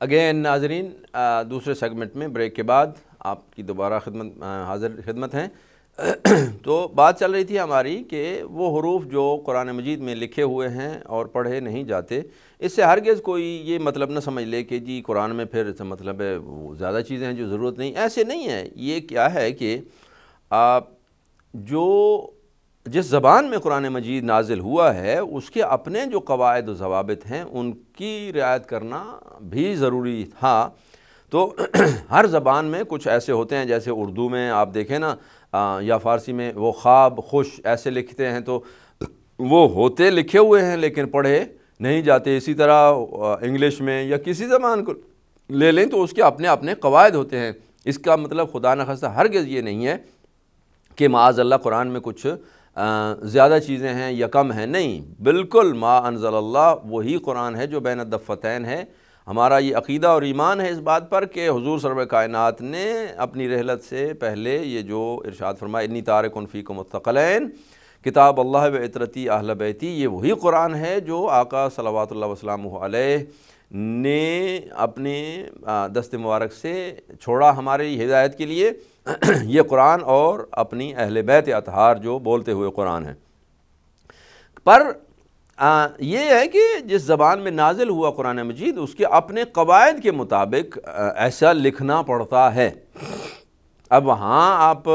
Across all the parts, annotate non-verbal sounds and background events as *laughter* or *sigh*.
again ناظرین دوسرے segment میں بریک کے بعد آپ کی دوبارہ خدمت حاضر خدمت ہیں *clears throat* تو بات چل رہی تھی ہماری کہ وہ حروف جو قرآن مجید میں لکھے ہوئے ہیں اور پڑھے نہیں جاتے اس سے ہرگز کوئی یہ مطلب نہ سمجھ لے کہ جی قرآن میں پھر مطلب ہے وہ زیادہ چیزیں ہیں جو ضرورت نہیں ایسے نہیں ہے یہ کیا ہے کہ جو جس زبان میں قرآن مجید نازل ہوا ہے اس کے اپنے جو قواعد و ضوابط ہیں ان کی رعایت کرنا بھی ضروری تھا تو *clears throat* ہر زبان میں کچھ ایسے ہوتے ہیں جیسے اردو میں آپ دیکھیں نا یا فارسی میں وہ خواب خوش ایسے لکھتے ہیں تو *clears throat* وہ ہوتے لکھے ہوئے ہیں لیکن پڑھے نہیں جاتے اسی طرح انگلش میں یا کسی زبان کو لے لیں تو اس کے اپنے اپنے قواعد ہوتے ہیں اس کا مطلب خدا نخواستہ ہرگز یہ نہیں ہے کہ معاذ اللہ قرآن میں کچھ زیادہ چیزیں ہیں یا کم ہیں نہیں بالکل ما انزل اللہ وہی قرآن ہے جو بین الدفتین ہے ہمارا یہ عقیدہ اور ایمان ہے اس بات پر کہ حضور سرو کائنات نے اپنی رحلت سے پہلے یہ جو ارشاد فرمائے انی طارقنفی کو متقلین کتاب اللہ و اطرتی اہل بیتی یہ وہی قرآن ہے جو آقا صلوات اللہ وسلم علیہ نے اپنے دست مبارک سے چھوڑا ہماری ہدایت کے لیے *clears throat* یہ قرآن اور اپنی اہل بیت اتحار جو بولتے ہوئے قرآن ہیں پر یہ ہے کہ جس زبان میں نازل ہوا قرآن مجید اس کے اپنے قواعد کے مطابق ایسا لکھنا پڑتا ہے اب وہاں آپ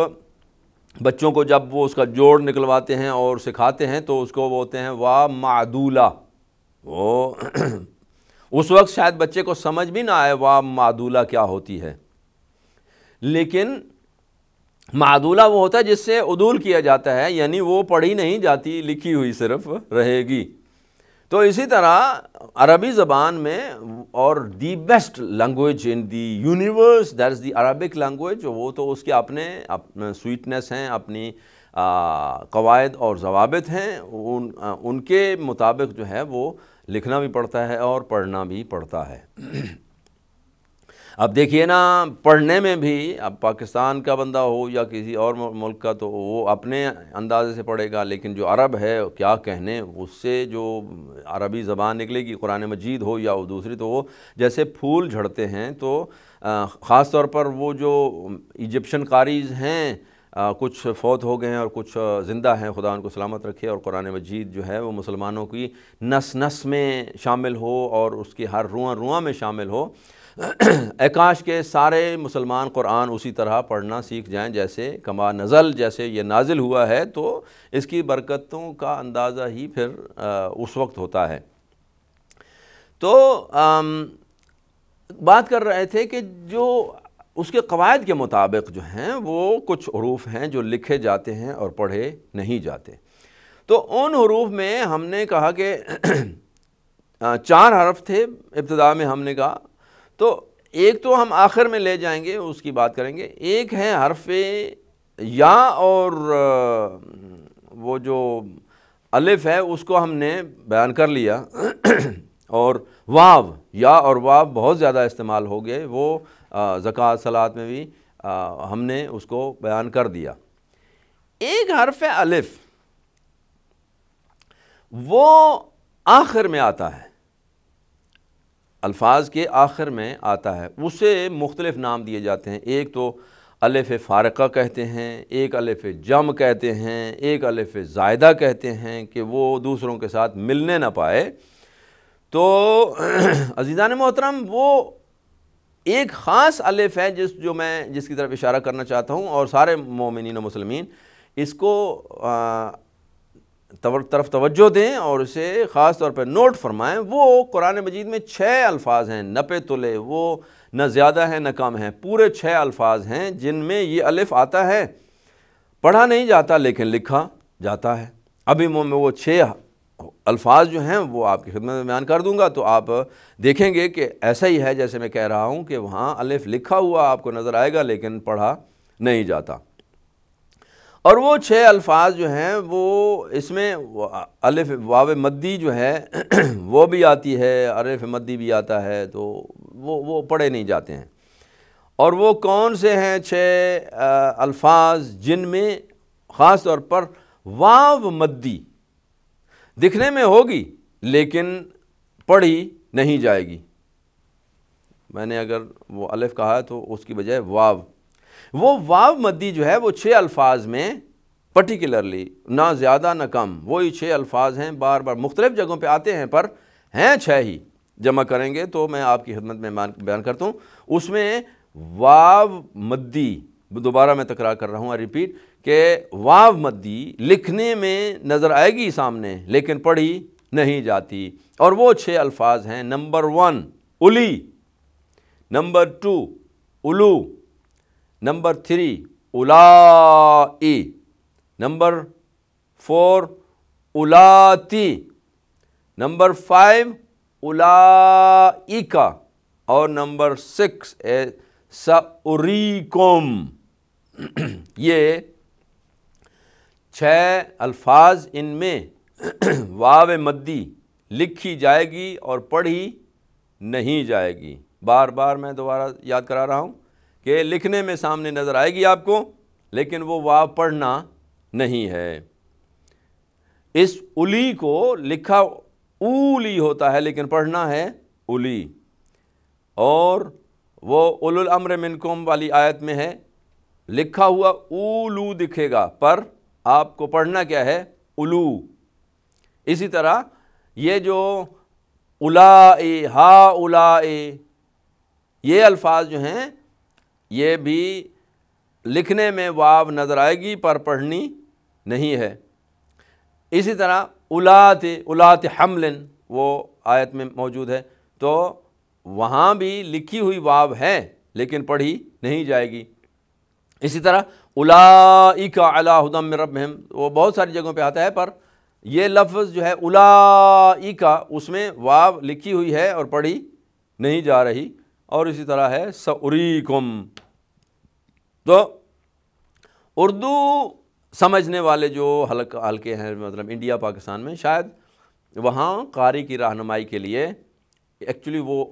بچوں کو جب وہ اس کا جوڑ نکلواتے ہیں اور سکھاتے ہیں تو اس کو وہ بولتے ہیں وا معدولہ وہ اس وقت شاید بچے کو سمجھ بھی نہ آئے واہ معدولہ کیا ہوتی ہے لیکن معدولہ وہ ہوتا ہے جس سے عدول کیا جاتا ہے یعنی وہ پڑھی نہیں جاتی لکھی ہوئی صرف رہے گی تو اسی طرح عربی زبان میں اور the best language in the universe that is the Arabic language وہ تو اس کے اپنے سویٹنس ہیں اپنی قواعد اور ضوابط ہیں ان ان کے مطابق جو ہے وہ لکھنا بھی پڑتا ہے اور پڑھنا بھی پڑتا ہے اب دیکھیے نا پڑھنے میں بھی اب پاکستان کا بندہ ہو یا کسی اور ملک کا تو وہ اپنے اندازے سے پڑھے گا لیکن جو عرب ہے کیا کہنے اس سے جو عربی زبان نکلے گی قرآن مجید ہو یا وہ دوسری تو وہ جیسے پھول جھڑتے ہیں تو خاص طور پر وہ جو ایجپشن قاریز ہیں کچھ فوت ہو گئے ہیں اور کچھ زندہ ہیں خدا ان کو سلامت رکھے اور قرآن مجید جو ہے وہ مسلمانوں کی نس نس میں شامل ہو اور اس کی ہر رواں رواں میں شامل ہو اکاش کے سارے مسلمان قرآن اسی طرح پڑھنا سیکھ جائیں جیسے کما نزل جیسے یہ نازل ہوا ہے تو اس کی برکتوں کا اندازہ ہی پھر اس وقت ہوتا ہے تو بات کر رہے تھے کہ جو اس کے قواعد کے مطابق جو ہیں وہ کچھ حروف ہیں جو لکھے جاتے ہیں اور پڑھے نہیں جاتے تو ان حروف میں ہم نے کہا کہ *clears throat* چار حرف تھے ابتدا میں ہم نے کہا تو ایک تو ہم آخر میں لے جائیں گے اس کی بات کریں گے ایک ہے حرف یا اور وہ جو الف ہے اس کو ہم نے بیان کر لیا *clears throat* اور واو یا اور واو بہت زیادہ استعمال ہو گئے وہ زکوٰۃ سلاد میں بھی ہم نے اس کو بیان کر دیا ایک حرف وہ آخر میں آتا ہے الفاظ کے آخر میں آتا ہے اسے مختلف نام دیے جاتے ہیں ایک تو الف فارقہ کہتے ہیں ایک الف جم کہتے ہیں ایک الف زائدہ کہتے ہیں کہ وہ دوسروں کے ساتھ ملنے نہ پائے تو *clears throat* عزیزان محترم وہ ایک خاص الف ہے جس جو میں جس کی طرف اشارہ کرنا چاہتا ہوں اور سارے مومنین و مسلمین اس کو طرف توجہ دیں اور اسے خاص طور پہ نوٹ فرمائیں وہ قرآن مجید میں چھ الفاظ ہیں پہ تلے وہ نہ زیادہ ہیں نہ کم ہیں پورے چھ الفاظ ہیں جن میں یہ الف آتا ہے پڑھا نہیں جاتا لیکن لکھا جاتا ہے ابھی میں وہ چھ الفاظ جو ہیں وہ آپ کی خدمت میں بیان کر دوں گا تو آپ دیکھیں گے کہ ایسا ہی ہے جیسے میں کہہ رہا ہوں کہ وہاں الف لکھا ہوا آپ کو نظر آئے گا لیکن پڑھا نہیں جاتا اور وہ چھ الفاظ جو ہیں وہ اس میں الف واو مدی جو ہے *clears throat* وہ بھی آتی ہے الف مدی بھی آتا ہے تو وہ وہ پڑھے نہیں جاتے ہیں اور وہ کون سے ہیں چھ الفاظ جن میں خاص طور پر واو مدی دکھنے میں ہوگی لیکن پڑھی نہیں جائے گی میں نے اگر وہ الف کہا ہے تو اس کی وجہ واو وہ واو مدی جو ہے وہ چھ الفاظ میں پرٹیکولرلی نہ زیادہ نہ کم وہی چھ الفاظ ہیں بار بار مختلف جگہوں پہ آتے ہیں پر ہیں چھ ہی جمع کریں گے تو میں آپ کی خدمت میں بیان کرتا ہوں اس میں واو مدی دوبارہ میں تکرار کر رہا ہوں ریپیٹ کہ واو مدی لکھنے میں نظر آئے گی سامنے لیکن پڑھی نہیں جاتی اور وہ چھ الفاظ ہیں نمبر ون الی نمبر ٹو الو نمبر تھری الا نمبر فور الاتی نمبر فائیو الا اور نمبر سکس سکسوم *clears throat* یہ چھ الفاظ ان میں *clears throat* واو مدی لکھی جائے گی اور پڑھی نہیں جائے گی بار بار میں دوبارہ یاد کرا رہا ہوں کہ لکھنے میں سامنے نظر آئے گی آپ کو لیکن وہ واو پڑھنا نہیں ہے اس الی کو لکھا اولی ہوتا ہے لیکن پڑھنا ہے الی اور وہ اول الامر منکم والی آیت میں ہے لکھا ہوا اولو دکھے گا پر آپ کو پڑھنا کیا ہے اولو اسی طرح یہ جو الا ہا الا یہ الفاظ جو ہیں یہ بھی لکھنے میں واو نظر آئے گی پر پڑھنی نہیں ہے اسی طرح الاط الا حملن وہ آیت میں موجود ہے تو وہاں بھی لکھی ہوئی واو ہے لیکن پڑھی نہیں جائے گی اسی طرح الای کا علا ہدم ربہم وہ بہت ساری جگہوں پہ آتا ہے پر یہ لفظ جو ہے اولائک کا اس میں واو لکھی ہوئی ہے اور پڑھی نہیں جا رہی اور اسی طرح ہے سعریکم تو اردو سمجھنے والے جو حلق حلقے ہیں مطلب انڈیا پاکستان میں شاید وہاں قاری کی رہنمائی کے لیے ایکچولی وہ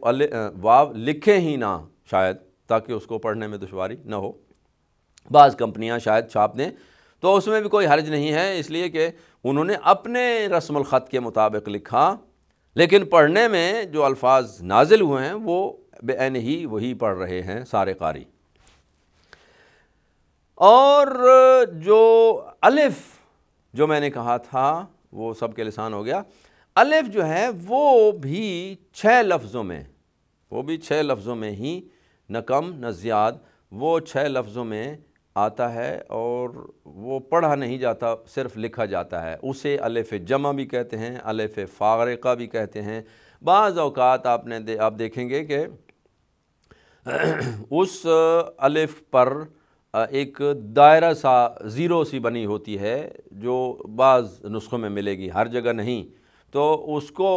واو لکھے ہی نہ شاید تاکہ اس کو پڑھنے میں دشواری نہ ہو بعض کمپنیاں شاید چھاپ دیں تو اس میں بھی کوئی حرج نہیں ہے اس لیے کہ انہوں نے اپنے رسم الخط کے مطابق لکھا لیکن پڑھنے میں جو الفاظ نازل ہوئے ہیں وہ بے ہی وہی پڑھ رہے ہیں سارے قاری اور جو الف جو میں نے کہا تھا وہ سب کے لسان ہو گیا الف جو ہے وہ بھی چھ لفظوں میں وہ بھی چھ لفظوں میں ہی نہ کم نہ زیاد وہ چھ لفظوں میں آتا ہے اور وہ پڑھا نہیں جاتا صرف لکھا جاتا ہے اسے الف جمع بھی کہتے ہیں الف فارقہ بھی کہتے ہیں بعض اوقات آپ نے آپ دیکھیں گے کہ اس الف پر ایک دائرہ سا زیرو سی بنی ہوتی ہے جو بعض نسخوں میں ملے گی ہر جگہ نہیں تو اس کو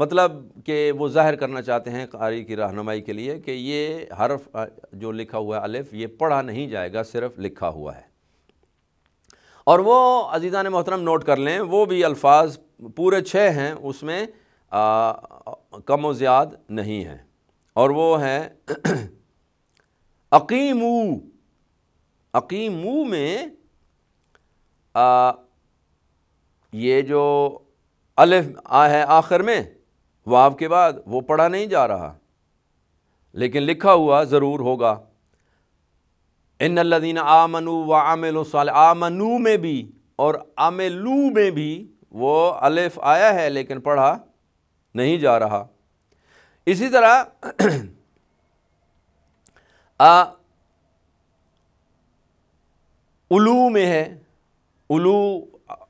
مطلب کہ وہ ظاہر کرنا چاہتے ہیں قاری کی رہنمائی کے لیے کہ یہ حرف جو لکھا ہوا ہے الف یہ پڑھا نہیں جائے گا صرف لکھا ہوا ہے اور وہ عزیزان محترم نوٹ کر لیں وہ بھی الفاظ پورے چھ ہیں اس میں کم و زیاد نہیں ہیں اور وہ ہے اقیمو اقیمو میں یہ جو الف آ ہے آخر میں واو کے بعد وہ پڑھا نہیں جا رہا لیکن لکھا ہوا ضرور ہوگا ان آ منو و آم آمنو میں بھی اور آم میں بھی وہ الف آیا ہے لیکن پڑھا نہیں جا رہا اسی طرح *clears throat* الو میں ہے الو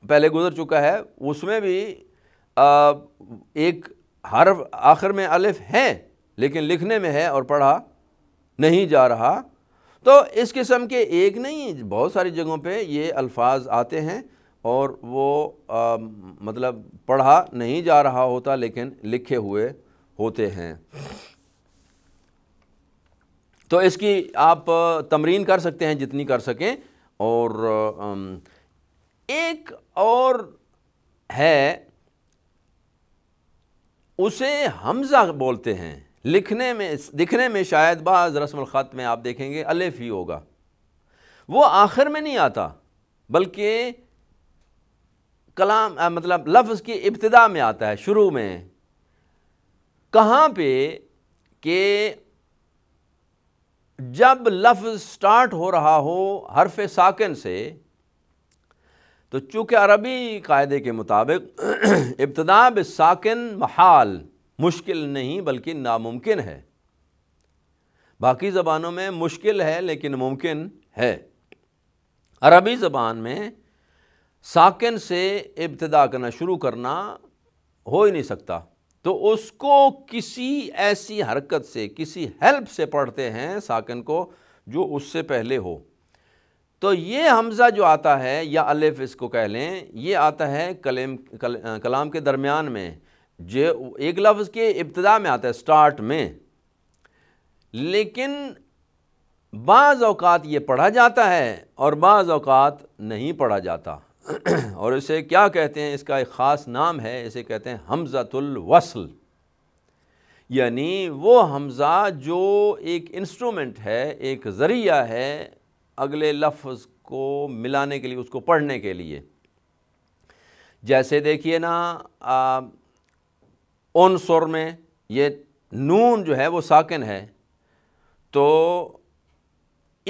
پہلے گزر چکا ہے اس میں بھی ایک حرف آخر میں الف ہے لیکن لکھنے میں ہے اور پڑھا نہیں جا رہا تو اس قسم کے ایک نہیں بہت ساری جگہوں پہ یہ الفاظ آتے ہیں اور وہ مطلب پڑھا نہیں جا رہا ہوتا لیکن لکھے ہوئے ہوتے ہیں تو اس کی آپ تمرین کر سکتے ہیں جتنی کر سکیں اور ایک اور ہے اسے حمزہ بولتے ہیں لکھنے میں دکھنے میں شاید بعض رسم الخط میں آپ دیکھیں گے الف ہی ہوگا وہ آخر میں نہیں آتا بلکہ کلام مطلب لفظ کی ابتدا میں آتا ہے شروع میں کہاں پہ کہ جب لفظ سٹارٹ ہو رہا ہو حرف ساکن سے تو چونکہ عربی قاعدے کے مطابق *clears throat* ابتدا بساکن ساکن مشکل نہیں بلکہ ناممکن ہے باقی زبانوں میں مشکل ہے لیکن ممکن ہے عربی زبان میں ساکن سے ابتدا کرنا شروع کرنا ہو ہی نہیں سکتا تو اس کو کسی ایسی حرکت سے کسی ہیلپ سے پڑھتے ہیں ساکن کو جو اس سے پہلے ہو تو یہ حمزہ جو آتا ہے یا الف اس کو کہہ لیں یہ آتا ہے کلیم کلام کے درمیان میں جو ایک لفظ کے ابتدا میں آتا ہے سٹارٹ میں لیکن بعض اوقات یہ پڑھا جاتا ہے اور بعض اوقات نہیں پڑھا جاتا اور اسے کیا کہتے ہیں اس کا ایک خاص نام ہے اسے کہتے ہیں حمزۃ الوصل یعنی وہ حمزہ جو ایک انسٹرومنٹ ہے ایک ذریعہ ہے اگلے لفظ کو ملانے کے لیے اس کو پڑھنے کے لیے جیسے دیکھیے نا اون سر میں یہ نون جو ہے وہ ساکن ہے تو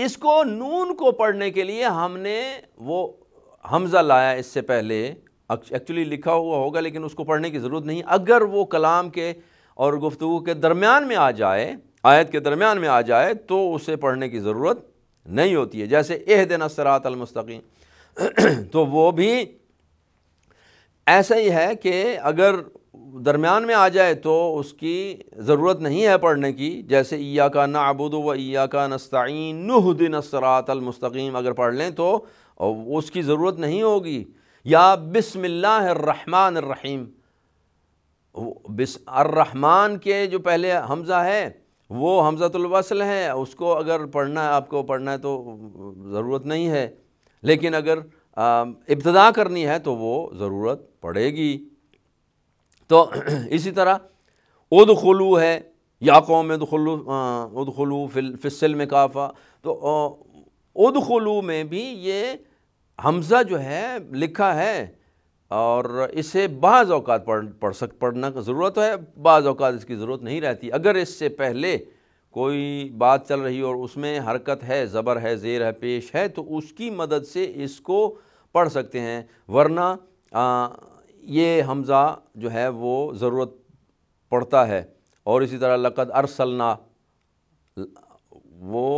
اس کو نون کو پڑھنے کے لیے ہم نے وہ حمزہ لایا اس سے پہلے ایکچولی لکھا ہوا ہوگا لیکن اس کو پڑھنے کی ضرورت نہیں اگر وہ کلام کے اور گفتگو کے درمیان میں آ جائے آیت کے درمیان میں آ جائے تو اسے پڑھنے کی ضرورت نہیں ہوتی ہے جیسے اہ دن اثرات المستقیم تو وہ بھی ایسا ہی ہے کہ اگر درمیان میں آ جائے تو اس کی ضرورت نہیں ہے پڑھنے کی جیسے ایا کا نا ابود و ایا کا نستعین نح دن اثرات المستقیم اگر پڑھ لیں تو اس کی ضرورت نہیں ہوگی یا بسم اللہ الرحمٰن الرحیم بس الرحمن کے جو پہلے حمزہ ہے وہ حمزہ الوصل ہیں اس کو اگر پڑھنا ہے آپ کو پڑھنا ہے تو ضرورت نہیں ہے لیکن اگر ابتدا کرنی ہے تو وہ ضرورت پڑے گی تو *clears throat* اسی طرح ادخلو ہے یا قوم ادخلو ادخلو قلو فصل میں کافا تو ادخلو میں بھی یہ حمزہ جو ہے لکھا ہے اور اسے بعض اوقات پڑھ پڑھ سک پڑھنا کا ضرورت ہے بعض اوقات اس کی ضرورت نہیں رہتی اگر اس سے پہلے کوئی بات چل رہی ہو اور اس میں حرکت ہے زبر ہے زیر ہے پیش ہے تو اس کی مدد سے اس کو پڑھ سکتے ہیں ورنہ یہ حمزہ جو ہے وہ ضرورت پڑتا ہے اور اسی طرح لقد ارسلنا وہ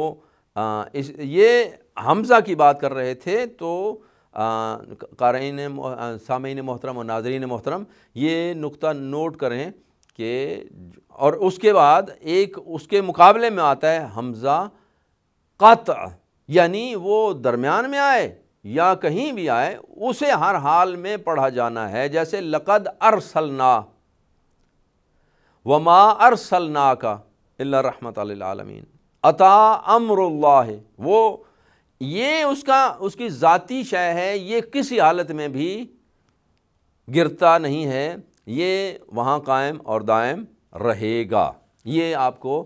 اس یہ حمزہ کی بات کر رہے تھے تو قارئین سامعین محترم اور ناظرین محترم یہ نقطہ نوٹ کریں کہ اور اس کے بعد ایک اس کے مقابلے میں آتا ہے حمزہ قطع یعنی وہ درمیان میں آئے یا کہیں بھی آئے اسے ہر حال میں پڑھا جانا ہے جیسے لقد ارسلنا وما ارسلنا کا اللہ رحمۃ اللہ عالمین عطا امر اللہ وہ یہ اس کا اس کی ذاتی شے ہے یہ کسی حالت میں بھی گرتا نہیں ہے یہ وہاں قائم اور دائم رہے گا یہ آپ کو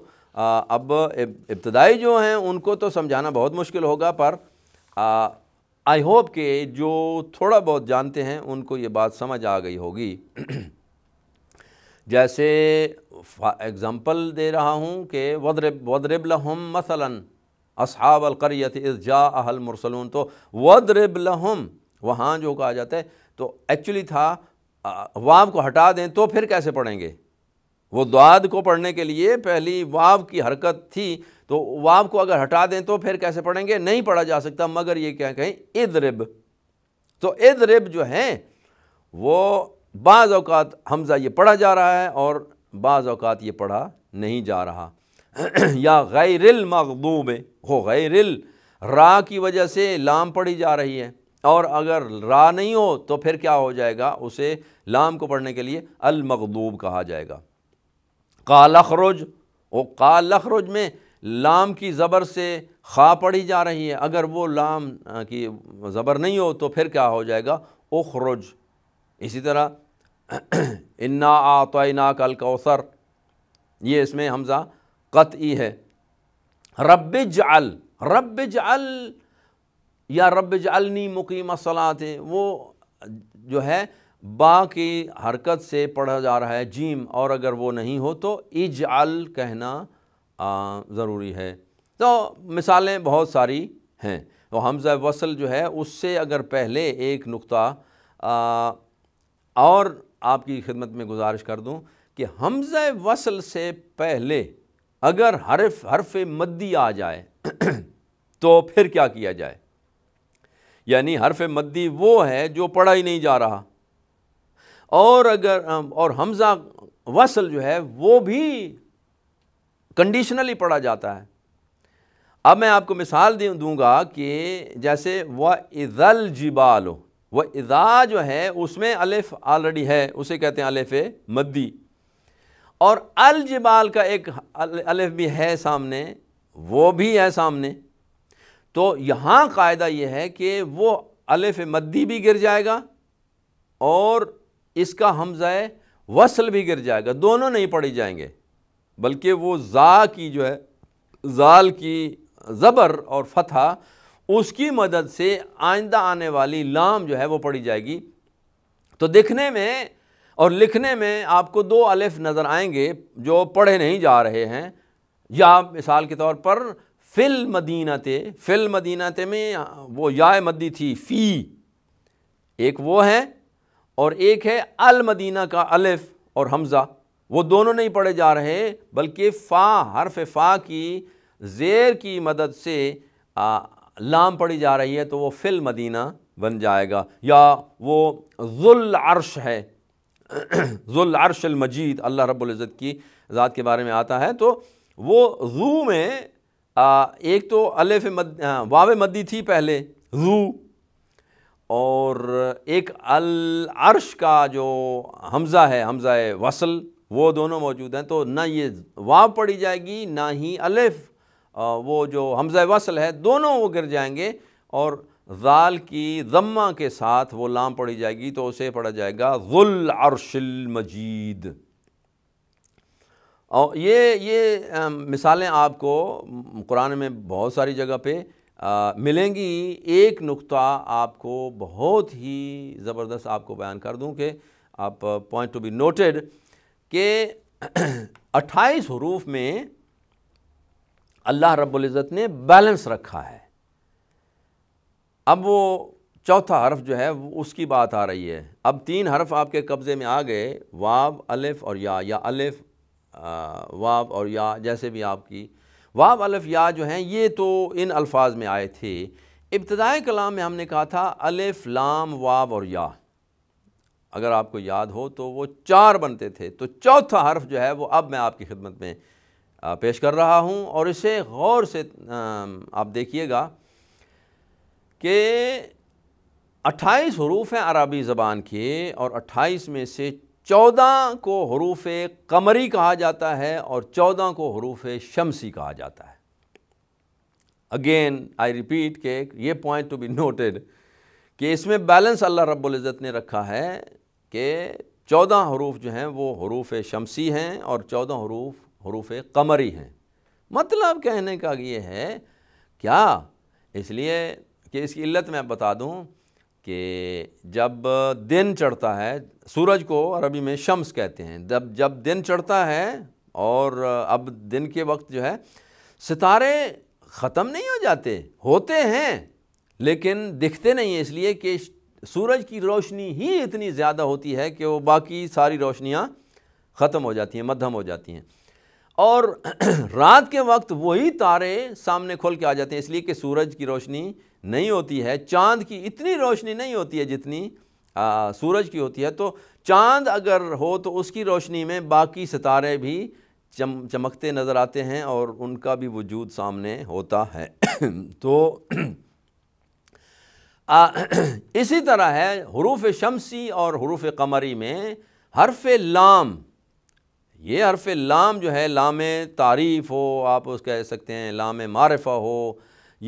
اب ابتدائی جو ہیں ان کو تو سمجھانا بہت مشکل ہوگا پر آئی ہوپ کہ جو تھوڑا بہت جانتے ہیں ان کو یہ بات سمجھ آ گئی ہوگی *clears throat* جیسے ایگزامپل دے رہا ہوں کہ ودرب لہم مثلاً اصحاب القریت جا اہل مرسلون تو ودرب لہم وہاں جو کہا جاتا ہے تو ایکچولی تھا واب کو ہٹا دیں تو پھر کیسے پڑھیں گے وہ دعاد کو پڑھنے کے لیے پہلی واب کی حرکت تھی تو واب کو اگر ہٹا دیں تو پھر کیسے پڑھیں گے نہیں پڑھا جا سکتا مگر یہ کیا کہیں ادرب تو ادرب جو ہیں وہ بعض اوقات حمزہ یہ پڑھا جا رہا ہے اور بعض اوقات یہ پڑھا نہیں جا رہا *clears throat* یا غیر المغضوب ہو غیر ال را کی وجہ سے لام پڑھی جا رہی ہے اور اگر را نہیں ہو تو پھر کیا ہو جائے گا اسے لام کو پڑھنے کے لیے المغضوب کہا جائے گا قال اخرج او قالخرج میں لام کی زبر سے خا پڑھی جا رہی ہے اگر وہ لام کی زبر نہیں ہو تو پھر کیا ہو جائے گا اخرج اسی طرح *clears throat* انا آتا الکوثر یہ اس میں حمزہ قطعی ہے رب جعل رب جعل یا رب جعلنی مقیمہ مسئلاتیں وہ جو ہے با کی حرکت سے پڑھا جا رہا ہے جیم اور اگر وہ نہیں ہو تو اجعل کہنا ضروری ہے تو مثالیں بہت ساری ہیں وہ حمزہ وصل جو ہے اس سے اگر پہلے ایک نقطہ اور آپ کی خدمت میں گزارش کر دوں کہ حمزہ وصل سے پہلے اگر حرف حرف مدی آ جائے *clears throat* تو پھر کیا کیا جائے یعنی حرف مدی وہ ہے جو پڑھا ہی نہیں جا رہا اور اگر اور حمزہ وصل جو ہے وہ بھی کنڈیشنلی پڑھا جاتا ہے اب میں آپ کو مثال دوں گا کہ جیسے و ادل جبال و وہ جو ہے اس میں الف آلریڈی ہے اسے کہتے ہیں الف مدی اور الجبال کا ایک الف بھی ہے سامنے وہ بھی ہے سامنے تو یہاں قاعدہ یہ ہے کہ وہ الف مدی بھی گر جائے گا اور اس کا حمزہ وصل بھی گر جائے گا دونوں نہیں پڑھی جائیں گے بلکہ وہ زا کی جو ہے زال کی زبر اور فتح اس کی مدد سے آئندہ آنے والی لام جو ہے وہ پڑی جائے گی تو دیکھنے میں اور لکھنے میں آپ کو دو الف نظر آئیں گے جو پڑھے نہیں جا رہے ہیں یا مثال کے طور پر فل مدینہ تے فل مدینہ تے میں وہ یا مدی تھی فی ایک وہ ہے اور ایک ہے المدینہ کا الف اور حمزہ وہ دونوں نہیں پڑھے جا رہے بلکہ فا حرف فا کی زیر کی مدد سے لام پڑھی جا رہی ہے تو وہ فل مدینہ بن جائے گا یا وہ ذل عرش ہے *clears throat* ذل عرش المجید اللہ رب العزت کی ذات کے بارے میں آتا ہے تو وہ ذو میں ایک تو الف مد واو مدی تھی پہلے ذو اور ایک العرش کا جو حمزہ ہے حمزہ وصل وہ دونوں موجود ہیں تو نہ یہ واو پڑی جائے گی نہ ہی الف وہ جو حمزہ وصل ہے دونوں وہ گر جائیں گے اور ذال کی ذمہ کے ساتھ وہ لام پڑھی جائے گی تو اسے پڑھا جائے گا ذل اور یہ یہ مثالیں آپ کو قرآن میں بہت ساری جگہ پہ ملیں گی ایک نقطہ آپ کو بہت ہی زبردست آپ کو بیان کر دوں کہ آپ پوائنٹ ٹو بی نوٹڈ کہ *clears throat* اٹھائیس حروف میں اللہ رب العزت نے بیلنس رکھا ہے اب وہ چوتھا حرف جو ہے اس کی بات آ رہی ہے اب تین حرف آپ کے قبضے میں آ گئے واب الف اور یا یا الف واب اور یا جیسے بھی آپ کی واب الف یا جو ہیں یہ تو ان الفاظ میں آئے تھے ابتدائی کلام میں ہم نے کہا تھا الف لام واب اور یا اگر آپ کو یاد ہو تو وہ چار بنتے تھے تو چوتھا حرف جو ہے وہ اب میں آپ کی خدمت میں پیش کر رہا ہوں اور اسے غور سے آپ دیکھیے گا کہ اٹھائیس حروف ہیں عربی زبان کے اور اٹھائیس میں سے چودہ کو حروف قمری کہا جاتا ہے اور چودہ کو حروف شمسی کہا جاتا ہے اگین آئی ریپیٹ کہ یہ پوائنٹ ٹو بی نوٹڈ کہ اس میں بیلنس اللہ رب العزت نے رکھا ہے کہ چودہ حروف جو ہیں وہ حروف شمسی ہیں اور چودہ حروف حروف قمری ہیں مطلب کہنے کا یہ ہے کیا اس لیے کہ اس کی علت میں بتا دوں کہ جب دن چڑھتا ہے سورج کو عربی میں شمس کہتے ہیں جب جب دن چڑھتا ہے اور اب دن کے وقت جو ہے ستارے ختم نہیں ہو جاتے ہوتے ہیں لیکن دکھتے نہیں ہیں اس لیے کہ سورج کی روشنی ہی اتنی زیادہ ہوتی ہے کہ وہ باقی ساری روشنیاں ختم ہو جاتی ہیں مدھم ہو جاتی ہیں اور *clears throat* رات کے وقت وہی تارے سامنے کھل کے آ جاتے ہیں اس لیے کہ سورج کی روشنی نہیں ہوتی ہے چاند کی اتنی روشنی نہیں ہوتی ہے جتنی سورج کی ہوتی ہے تو چاند اگر ہو تو اس کی روشنی میں باقی ستارے بھی چم چمکتے نظر آتے ہیں اور ان کا بھی وجود سامنے ہوتا ہے *clears throat* تو *clears throat* اسی طرح ہے حروف شمسی اور حروف قمری میں حرف لام یہ حرف لام جو ہے لام تعریف ہو آپ اس کہہ سکتے ہیں لام معرفہ ہو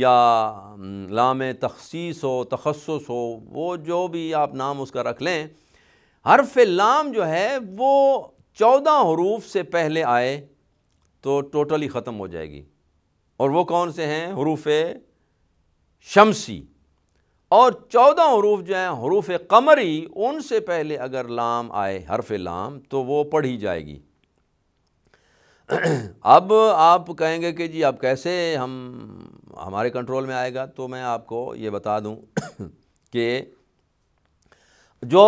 یا لام تخصیص ہو تخصص ہو وہ جو بھی آپ نام اس کا رکھ لیں حرف لام جو ہے وہ چودہ حروف سے پہلے آئے تو ٹوٹلی ختم ہو جائے گی اور وہ کون سے ہیں حروف شمسی اور چودہ حروف جو ہیں حروف قمری ان سے پہلے اگر لام آئے حرف لام تو وہ پڑھی جائے گی اب آپ کہیں گے کہ جی اب کیسے ہم ہمارے کنٹرول میں آئے گا تو میں آپ کو یہ بتا دوں *clears throat* کہ جو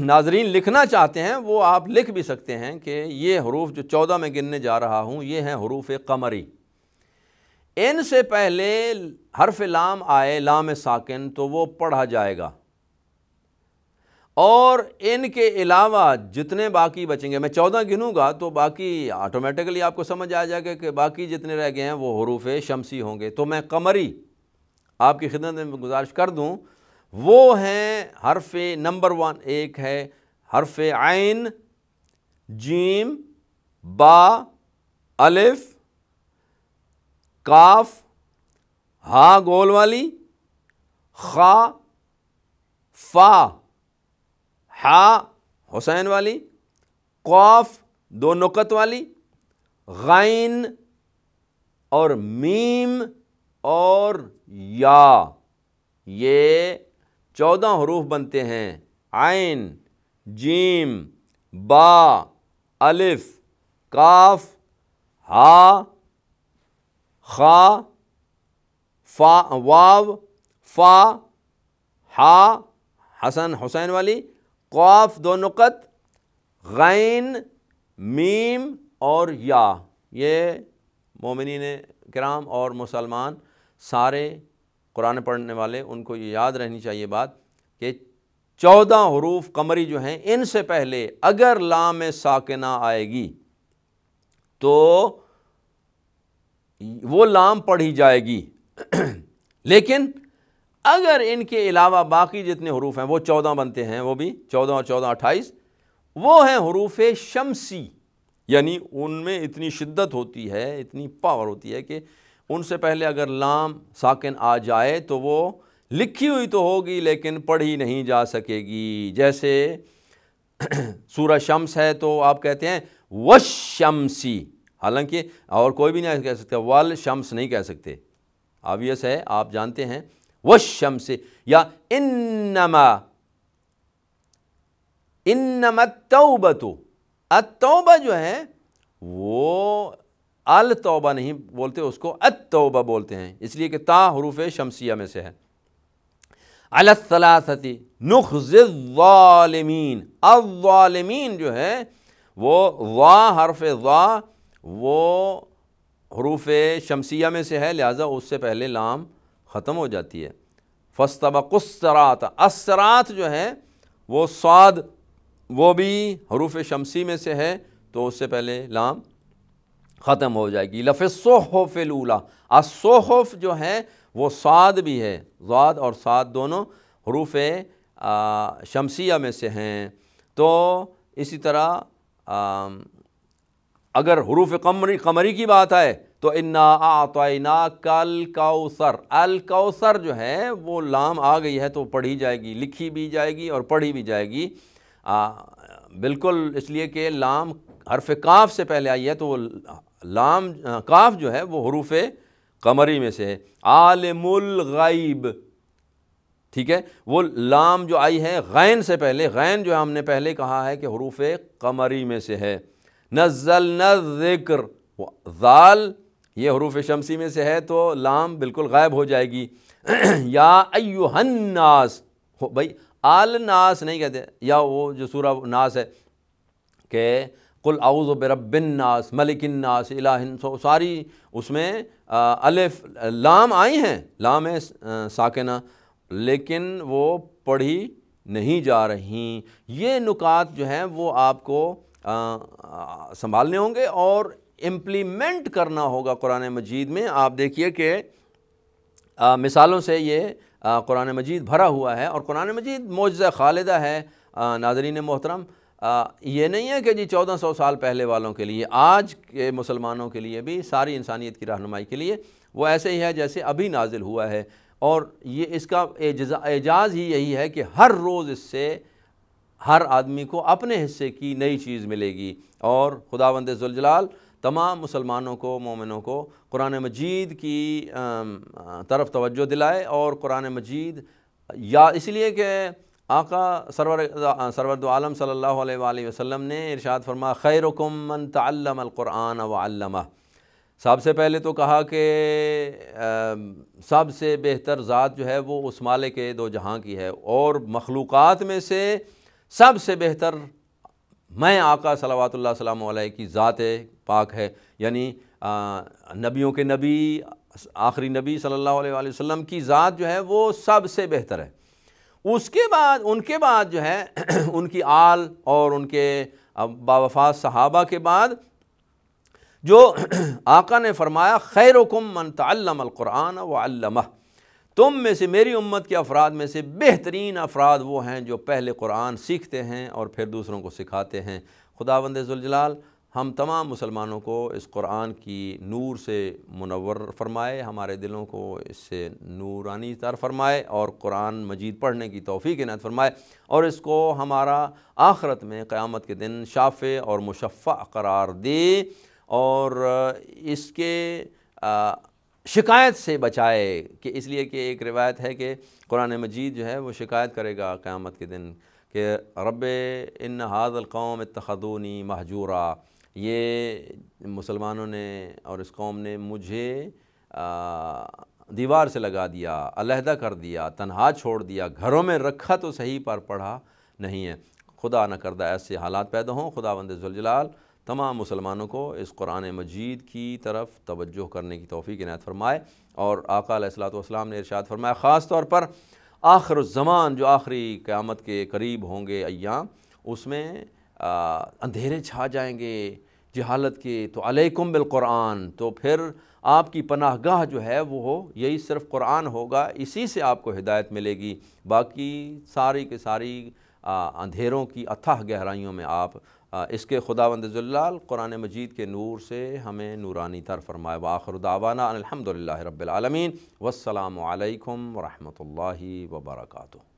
ناظرین لکھنا چاہتے ہیں وہ آپ لکھ بھی سکتے ہیں کہ یہ حروف جو چودہ میں گننے جا رہا ہوں یہ ہیں حروف قمری ان سے پہلے حرف لام آئے لام ساکن تو وہ پڑھا جائے گا اور ان کے علاوہ جتنے باقی بچیں گے میں چودہ گنوں گا تو باقی آٹومیٹکلی آپ کو سمجھ آ جائے گا کہ باقی جتنے رہ گئے ہیں وہ حروف شمسی ہوں گے تو میں قمری آپ کی خدمت میں گزارش کر دوں وہ ہیں حرف نمبر ون ایک ہے حرف عین جیم با الف کاف ہا گول والی خا فا ہا حسین والی دو نقط والی غائن اور میم اور یا یہ چودہ حروف بنتے ہیں عین جیم با الف کاف ہا خا فا واو فا ہا حسن حسین والی خواف دو نقط غین میم اور یا یہ مومنین کرام اور مسلمان سارے قرآن پڑھنے والے ان کو یہ یاد رہنی چاہیے بات کہ چودہ حروف قمری جو ہیں ان سے پہلے اگر لام ساکنہ آئے گی تو وہ لام پڑھی جائے گی *clears throat* لیکن اگر ان کے علاوہ باقی جتنے حروف ہیں وہ چودہ بنتے ہیں وہ بھی چودہ اور چودہ اٹھائیس وہ ہیں حروف شمسی یعنی ان میں اتنی شدت ہوتی ہے اتنی پاور ہوتی ہے کہ ان سے پہلے اگر لام ساکن آ جائے تو وہ لکھی ہوئی تو ہوگی لیکن پڑھی نہیں جا سکے گی جیسے *clears throat* سورہ شمس ہے تو آپ کہتے ہیں وش شمسی حالانکہ اور کوئی بھی نہیں کہہ سکتے ول شمس نہیں کہہ سکتے آبیس ہے آپ جانتے ہیں سے یا انما انما توبتو تو جو ہے وہ التوبہ نہیں بولتے اس کو التوبہ بولتے ہیں اس لیے کہ تا حروف شمسیہ میں سے ہے الثلاثتی نخز الظالمین الظالمین جو ہے وہ وا حرف وا وہ حروف شمسیہ میں سے ہے لہذا اس سے پہلے لام ختم ہو جاتی ہے فستبقسرات اسرات جو ہیں وہ سعد وہ بھی حروف شمسی میں سے ہے تو اس سے پہلے لام ختم ہو جائے گی لف صحف لولہ اصو جو ہے وہ سعد بھی ہے زاد اور سعد دونوں حروف شمسیہ میں سے ہیں تو اسی طرح اگر حروف قمری قمری کی بات آئے تو انا آتائنا کل کاؤسر الکاؤسر جو ہے وہ لام آ گئی ہے تو پڑھی جائے گی لکھی بھی جائے گی اور پڑھی بھی جائے گی بلکل اس لیے کہ لام حرف کاف سے پہلے آئی ہے تو لام کاف جو ہے وہ حروف قمری میں سے ہے عالم الغیب ٹھیک ہے وہ لام جو آئی ہے غین سے پہلے غین جو ہم نے پہلے کہا ہے کہ حروف قمری میں سے ہے نزلنا الذکر ذال یہ حروف شمسی میں سے ہے تو لام بالکل غائب ہو جائے گی *clears throat* یا ایوہن ناس بھائی آل ناس نہیں کہتے یا وہ جو سورہ ناس ہے کہ قل اعوذ برب الناس ملک الناس الہ سو ساری اس میں الف لام آئی ہیں لام ساکنہ لیکن وہ پڑھی نہیں جا رہیں یہ نکات جو ہیں وہ آپ کو سنبھالنے ہوں گے اور امپلیمنٹ کرنا ہوگا قرآن مجید میں آپ دیکھیے کہ مثالوں سے یہ قرآن مجید بھرا ہوا ہے اور قرآن مجید معجزہ خالدہ ہے ناظرین محترم یہ نہیں ہے کہ جی چودہ سو سال پہلے والوں کے لیے آج کے مسلمانوں کے لیے بھی ساری انسانیت کی رہنمائی کے لیے وہ ایسے ہی ہے جیسے ابھی نازل ہوا ہے اور یہ اس کا اعجاز ہی یہی ہے کہ ہر روز اس سے ہر آدمی کو اپنے حصے کی نئی چیز ملے گی اور خداوند ذوالجلال تمام مسلمانوں کو مومنوں کو قرآن مجید کی طرف توجہ دلائے اور قرآن مجید یا اس لیے کہ آقا سرورد عالم صلی اللہ علیہ وآلہ وسلم نے ارشاد فرما خیرکم من تعلم القرآن وعلمہ سب سے پہلے تو کہا کہ سب سے بہتر ذات جو ہے وہ اس مالے کے دو جہاں کی ہے اور مخلوقات میں سے سب سے بہتر میں آقا صلابۃ اللہ و علیہ کی ذات ہے پاک ہے یعنی نبیوں کے نبی آخری نبی صلی اللہ علیہ وسلم کی ذات جو ہے وہ سب سے بہتر ہے اس کے بعد ان کے بعد جو ہے *clears throat* ان کی آل اور ان کے باوفا صحابہ کے بعد جو *clears throat* آقا نے فرمایا خیرکم من تعلم القرآن و علمہ تم میں سے میری امت کے افراد میں سے بہترین افراد وہ ہیں جو پہلے قرآن سیکھتے ہیں اور پھر دوسروں کو سکھاتے ہیں خدا ذوالجلال ہم تمام مسلمانوں کو اس قرآن کی نور سے منور فرمائے ہمارے دلوں کو اس سے نورانی تر فرمائے اور قرآن مجید پڑھنے کی توفیق عنایت فرمائے اور اس کو ہمارا آخرت میں قیامت کے دن شافع اور مشفع قرار دے اور اس کے شکایت سے بچائے کہ اس لیے کہ ایک روایت ہے کہ قرآن مجید جو ہے وہ شکایت کرے گا قیامت کے دن کہ رب ان حاض القوم اتخدونی محجورہ یہ مسلمانوں نے اور اس قوم نے مجھے دیوار سے لگا دیا علیحدہ کر دیا تنہا چھوڑ دیا گھروں میں رکھا تو صحیح پر پڑھا نہیں ہے خدا نہ کردہ ایسے حالات پیدا ہوں خدا بند ذوجلال تمام مسلمانوں کو اس قرآن مجید کی طرف توجہ کرنے کی توفیق عنایت فرمائے اور آقا علیہ السلام نے ارشاد فرمایا خاص طور پر آخر الزمان جو آخری قیامت کے قریب ہوں گے ایام اس میں اندھیرے چھا جائیں گے جہالت کے تو علیکم بالقرآن تو پھر آپ کی پناہ گاہ جو ہے وہ ہو یہی صرف قرآن ہوگا اسی سے آپ کو ہدایت ملے گی باقی ساری کے ساری اندھیروں کی اتھاہ گہرائیوں میں آپ اس کے خدا وند اللہ قرآن مجید کے نور سے ہمیں نورانی تر فرمائے وآخر دعوانا الحمد للہ رب العالمین والسلام علیکم ورحمۃ اللہ وبرکاتہ